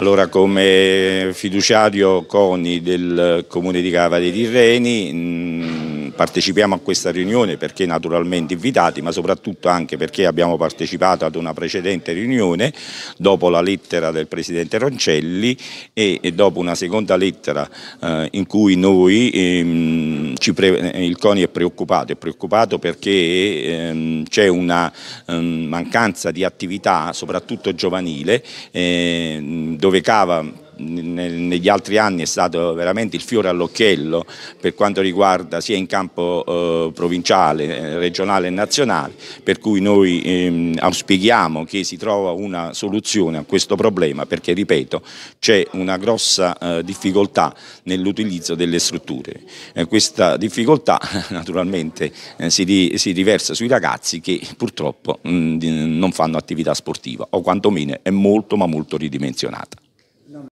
Allora come fiduciario CONI del Comune di Cava dei Tirreni partecipiamo a questa riunione perché naturalmente invitati ma soprattutto anche perché abbiamo partecipato ad una precedente riunione dopo la lettera del Presidente Roncelli e, dopo una seconda lettera eh, in cui noi, ehm, il CONI è preoccupato, è preoccupato perché ehm, c'è una ehm, mancanza di attività soprattutto giovanile dove cava negli altri anni è stato veramente il fiore all'occhiello per quanto riguarda sia in campo eh, provinciale, eh, regionale e nazionale, per cui noi ehm, auspichiamo che si trova una soluzione a questo problema perché, ripeto, c'è una grossa eh, difficoltà nell'utilizzo delle strutture. Questa difficoltà naturalmente si riversa sui ragazzi che purtroppo mm, non fanno attività sportiva o quantomeno è molto ma molto ridimensionata.